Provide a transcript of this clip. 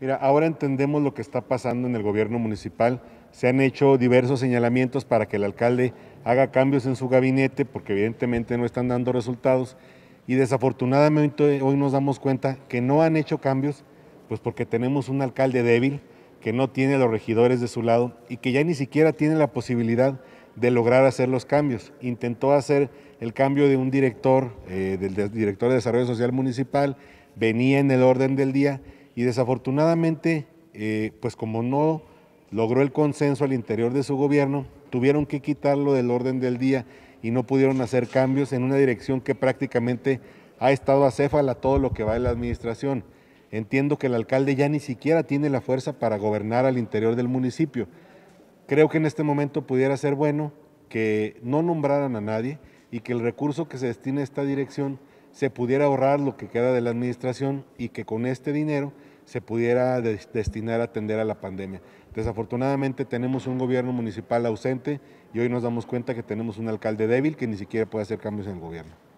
Mira, ahora entendemos lo que está pasando en el gobierno municipal. Se han hecho diversos señalamientos para que el alcalde haga cambios en su gabinete, porque evidentemente no están dando resultados. Y desafortunadamente hoy nos damos cuenta que no han hecho cambios, pues porque tenemos un alcalde débil, que no tiene los regidores de su lado y que ya ni siquiera tiene la posibilidad de lograr hacer los cambios. Intentó hacer el cambio de un director, eh, del director de Desarrollo Social Municipal, venía en el orden del día y desafortunadamente, eh, pues como no logró el consenso al interior de su gobierno, tuvieron que quitarlo del orden del día y no pudieron hacer cambios en una dirección que prácticamente ha estado acéfala todo lo que va de la administración. Entiendo que el alcalde ya ni siquiera tiene la fuerza para gobernar al interior del municipio. Creo que en este momento pudiera ser bueno que no nombraran a nadie y que el recurso que se destine a esta dirección se pudiera ahorrar lo que queda de la administración y que con este dinero se pudiera destinar a atender a la pandemia. Desafortunadamente tenemos un gobierno municipal ausente y hoy nos damos cuenta que tenemos un alcalde débil que ni siquiera puede hacer cambios en el gobierno.